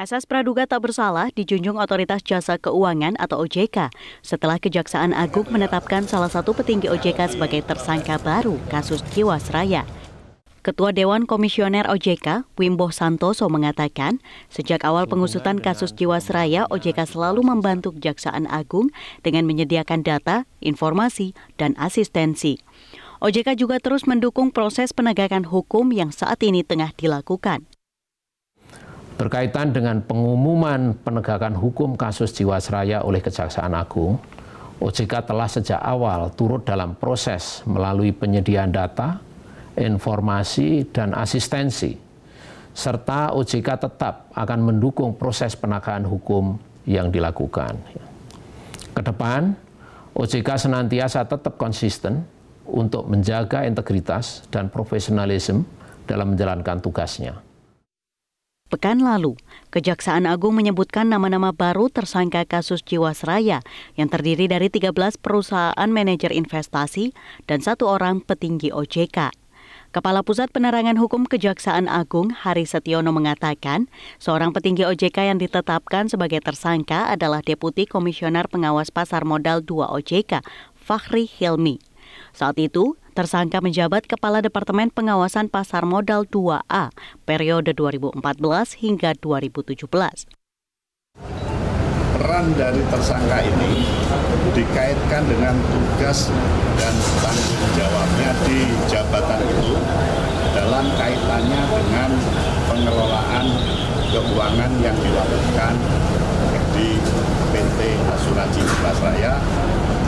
Asas praduga tak bersalah dijunjung Otoritas Jasa Keuangan atau OJK setelah Kejaksaan Agung menetapkan salah satu petinggi OJK sebagai tersangka baru kasus Jiwasraya. Ketua Dewan Komisioner OJK, Wimbo Santoso mengatakan, sejak awal pengusutan kasus Jiwasraya, OJK selalu membantu Kejaksaan Agung dengan menyediakan data, informasi, dan asistensi. OJK juga terus mendukung proses penegakan hukum yang saat ini tengah dilakukan berkaitan dengan pengumuman penegakan hukum kasus Jiwasraya oleh Kejaksaan Agung, OJK telah sejak awal turut dalam proses melalui penyediaan data, informasi, dan asistensi, serta OJK tetap akan mendukung proses penegakan hukum yang dilakukan. Kedepan, OJK senantiasa tetap konsisten untuk menjaga integritas dan profesionalisme dalam menjalankan tugasnya. Pekan lalu, Kejaksaan Agung menyebutkan nama-nama baru tersangka kasus Jiwasraya yang terdiri dari 13 perusahaan manajer investasi dan satu orang petinggi OJK. Kepala Pusat Penerangan Hukum Kejaksaan Agung Hari Setiono mengatakan, seorang petinggi OJK yang ditetapkan sebagai tersangka adalah Deputi Komisioner Pengawas Pasar Modal 2 OJK, Fahri Hilmi. Saat itu, Tersangka menjabat Kepala Departemen Pengawasan Pasar Modal 2A periode 2014 hingga 2017. Peran dari tersangka ini dikaitkan dengan tugas dan tanggung jawabnya di jabatan itu dalam kaitannya dengan pengelolaan keuangan yang dilakukan di PT Asuransi Jiwasraya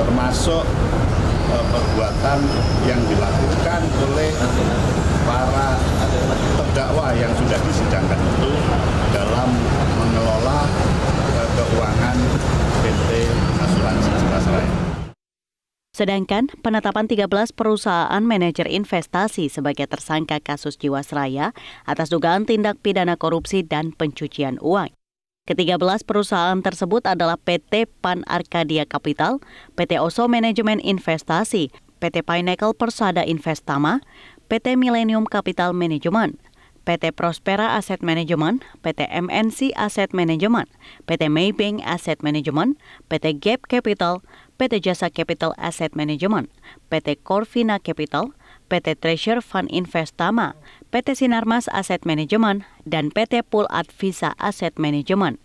termasuk perbuatan yang dilakukan oleh para terdakwa yang sudah disidangkan itu dalam mengelola eh, keuangan PT Asuransi Jiwasraya. Sedangkan penetapan 13 perusahaan manajer investasi sebagai tersangka kasus Jiwasraya atas dugaan tindak pidana korupsi dan pencucian uang ketiga belas perusahaan tersebut adalah PT Pan Arkadia Capital, PT Oso Manajemen Investasi, PT Pineapple Persada Investama, PT Millennium Capital Management, PT Prospera Asset Management, PT MNC Asset Management, PT Maybank Asset Management, PT Gap Capital, PT Jasa Capital Asset Management, PT Corvina Capital, PT Treasure Fund Investama, PT Sinarmas Asset Management, dan PT Pool Advisa Asset Management.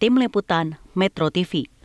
Tim Liputan Metro TV